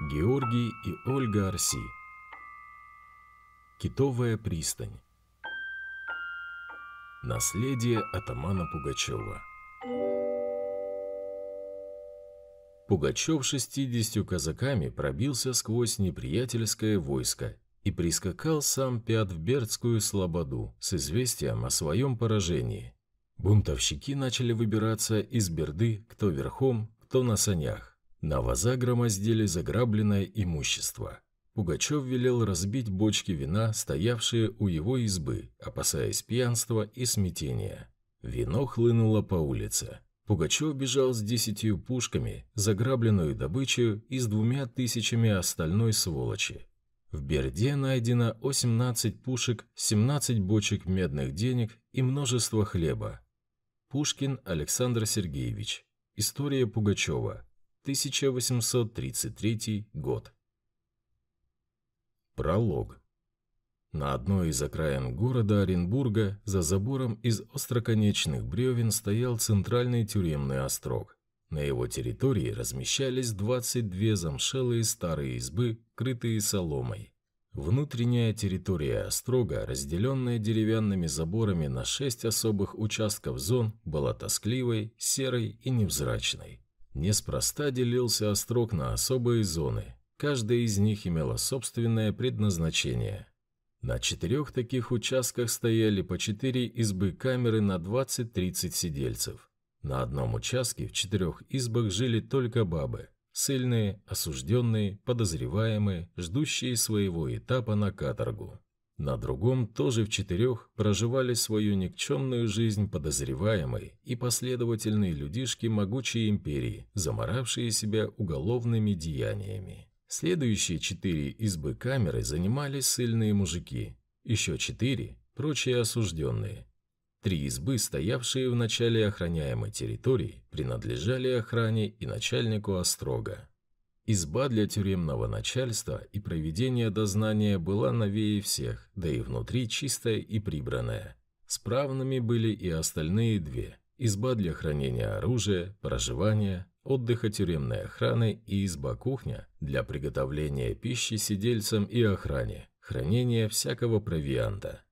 Георгий и Ольга Арси. Китовая пристань. Наследие атамана Пугачева. Пугачев шестидесятью казаками пробился сквозь неприятельское войско и прискакал сам пят в Бердскую слободу с известием о своем поражении. Бунтовщики начали выбираться из Берды кто верхом, кто на санях. На ваза громоздили заграбленное имущество. Пугачев велел разбить бочки вина, стоявшие у его избы, опасаясь пьянства и смятения. Вино хлынуло по улице. Пугачев бежал с десятью пушками, заграбленную добычу и с двумя тысячами остальной сволочи. В Берде найдено 18 пушек, 17 бочек медных денег и множество хлеба. Пушкин Александр Сергеевич. История Пугачева. 1833 год. Пролог. На одной из окраин города Оренбурга за забором из остроконечных бревен стоял центральный тюремный острог. На его территории размещались 22 замшелые старые избы, крытые соломой. Внутренняя территория острога, разделенная деревянными заборами на шесть особых участков зон, была тоскливой, серой и невзрачной. Неспроста делился острог на особые зоны. Каждая из них имела собственное предназначение. На четырех таких участках стояли по четыре избы камеры на 20-30 сидельцев. На одном участке в четырех избах жили только бабы. Сыльные, осужденные, подозреваемые, ждущие своего этапа на каторгу. На другом, тоже в четырех, проживали свою никчемную жизнь подозреваемые и последовательные людишки могучей империи, заморавшие себя уголовными деяниями. Следующие четыре избы камеры занимали сильные мужики, еще четыре – прочие осужденные. Три избы, стоявшие в начале охраняемой территории, принадлежали охране и начальнику Острога. Изба для тюремного начальства и проведение дознания была новее всех, да и внутри чистая и прибранная. Справными были и остальные две – изба для хранения оружия, проживания, отдыха тюремной охраны и изба-кухня для приготовления пищи сидельцам и охране, хранения всякого провианта.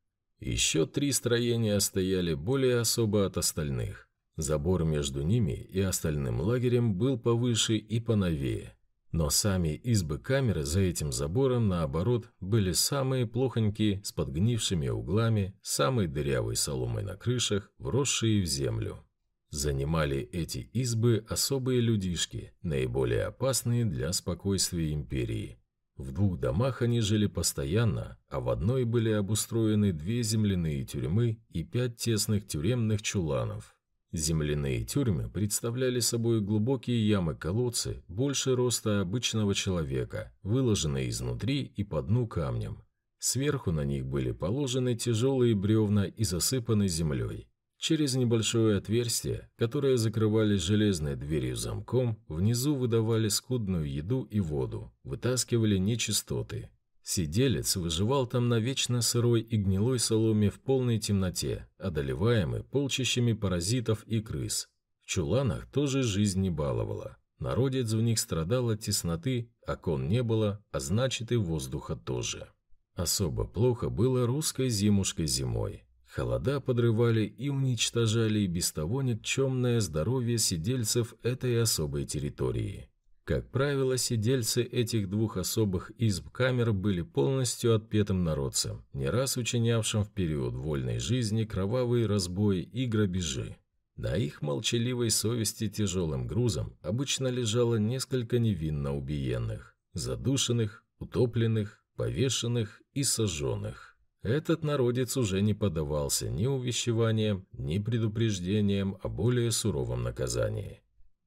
Еще три строения стояли более особо от остальных. Забор между ними и остальным лагерем был повыше и поновее – но сами избы камеры за этим забором, наоборот, были самые плохонькие, с подгнившими углами, самой дырявой соломой на крышах, вросшие в землю. Занимали эти избы особые людишки, наиболее опасные для спокойствия империи. В двух домах они жили постоянно, а в одной были обустроены две земляные тюрьмы и пять тесных тюремных чуланов. Земляные тюрьмы представляли собой глубокие ямы-колодцы, больше роста обычного человека, выложенные изнутри и по дну камнем. Сверху на них были положены тяжелые бревна и засыпаны землей. Через небольшое отверстие, которое закрывали железной дверью замком, внизу выдавали скудную еду и воду, вытаскивали нечистоты, Сиделец выживал там на вечно сырой и гнилой соломе в полной темноте, одолеваемый полчищами паразитов и крыс. В чуланах тоже жизнь не баловала. Народец в них страдал от тесноты, окон не было, а значит и воздуха тоже. Особо плохо было русской зимушкой зимой. Холода подрывали и уничтожали и без того никчемное здоровье сидельцев этой особой территории. Как правило, сидельцы этих двух особых изб камер были полностью отпетым народцем, не раз учинявшим в период вольной жизни кровавые разбои и грабежи. На их молчаливой совести тяжелым грузом обычно лежало несколько невинно убиенных, задушенных, утопленных, повешенных и сожженных. Этот народец уже не поддавался ни увещеваниям, ни предупреждениям о более суровом наказании.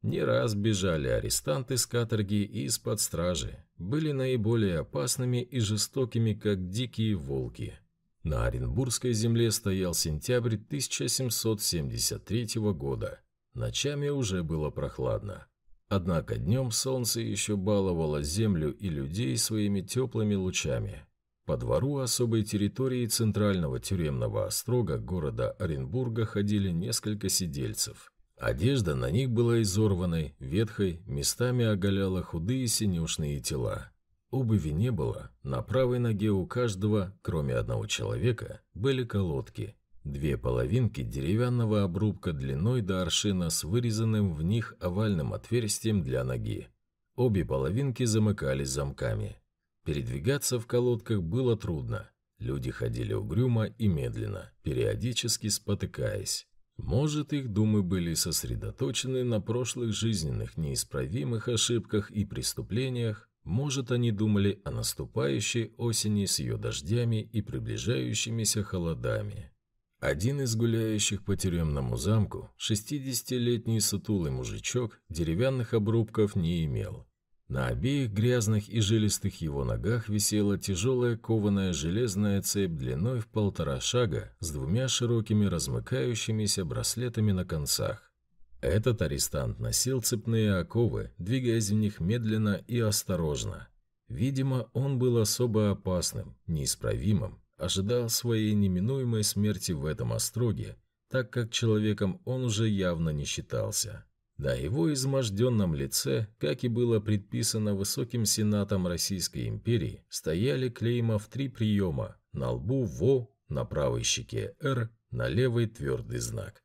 Не раз бежали арестанты с каторги и из-под стражи, были наиболее опасными и жестокими, как дикие волки. На Оренбургской земле стоял сентябрь 1773 года. Ночами уже было прохладно. Однако днем солнце еще баловало землю и людей своими теплыми лучами. По двору особой территории центрального тюремного острога города Оренбурга ходили несколько сидельцев – Одежда на них была изорванной, ветхой, местами оголяла худые синюшные тела. Обуви не было, на правой ноге у каждого, кроме одного человека, были колодки. Две половинки деревянного обрубка длиной до аршина с вырезанным в них овальным отверстием для ноги. Обе половинки замыкались замками. Передвигаться в колодках было трудно. Люди ходили угрюмо и медленно, периодически спотыкаясь. Может, их думы были сосредоточены на прошлых жизненных неисправимых ошибках и преступлениях, может, они думали о наступающей осени с ее дождями и приближающимися холодами. Один из гуляющих по тюремному замку, 60-летний сутулый мужичок, деревянных обрубков не имел, на обеих грязных и жилистых его ногах висела тяжелая кованая железная цепь длиной в полтора шага с двумя широкими размыкающимися браслетами на концах. Этот арестант носил цепные оковы, двигаясь в них медленно и осторожно. Видимо, он был особо опасным, неисправимым, ожидал своей неминуемой смерти в этом остроге, так как человеком он уже явно не считался. На его изможденном лице, как и было предписано высоким сенатом Российской империи, стояли клейма в три приема – на лбу ВО, на правой щеке «Р», на левой твердый знак.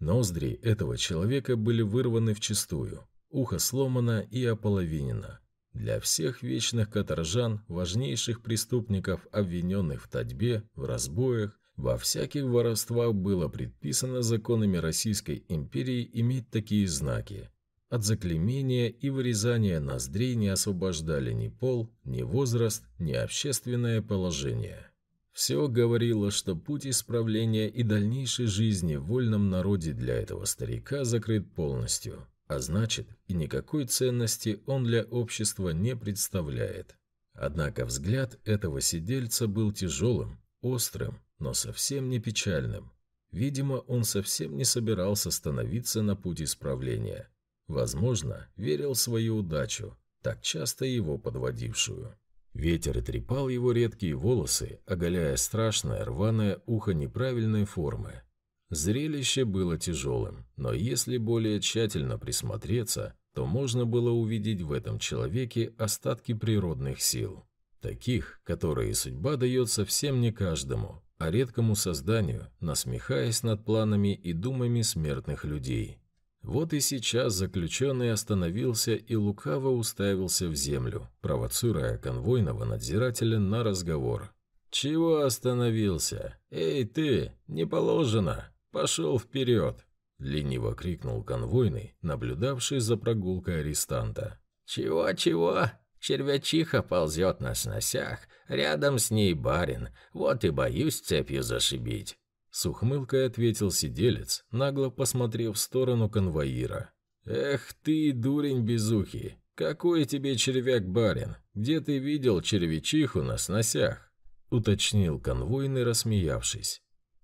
Ноздри этого человека были вырваны вчистую, ухо сломано и ополовинено. Для всех вечных каторжан, важнейших преступников, обвиненных в татьбе, в разбоях, во всяких воровствах было предписано законами Российской империи иметь такие знаки. От заклемения и вырезания ноздрей не освобождали ни пол, ни возраст, ни общественное положение. Все говорило, что путь исправления и дальнейшей жизни в вольном народе для этого старика закрыт полностью, а значит, и никакой ценности он для общества не представляет. Однако взгляд этого сидельца был тяжелым, острым, но совсем не печальным. Видимо, он совсем не собирался становиться на путь исправления. Возможно, верил в свою удачу, так часто его подводившую. Ветер трепал его редкие волосы, оголяя страшное рваное ухо неправильной формы. Зрелище было тяжелым, но если более тщательно присмотреться, то можно было увидеть в этом человеке остатки природных сил. Таких, которые судьба дает совсем не каждому, а редкому созданию, насмехаясь над планами и думами смертных людей. Вот и сейчас заключенный остановился и лукаво уставился в землю, провоцируя конвойного надзирателя на разговор. «Чего остановился? Эй, ты! Не положено! Пошел вперед!» Лениво крикнул конвойный, наблюдавший за прогулкой арестанта. «Чего-чего?» Червячиха ползет на сносях, рядом с ней барин, вот и боюсь цепью зашибить». С ухмылкой ответил сиделец, нагло посмотрев в сторону конвоира. «Эх ты, дурень безухий, какой тебе червяк барин? Где ты видел червячиху на сносях?» Уточнил конвойный, рассмеявшись.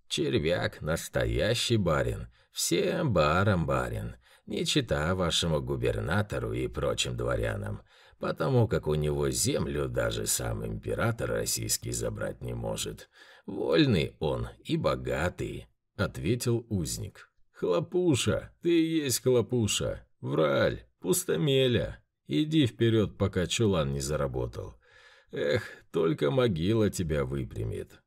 «Червяк – настоящий барин, всем баром барин, не чита вашему губернатору и прочим дворянам потому как у него землю даже сам император российский забрать не может. Вольный он и богатый», — ответил узник. «Хлопуша, ты и есть хлопуша, враль, пустомеля. Иди вперед, пока чулан не заработал. Эх, только могила тебя выпрямит».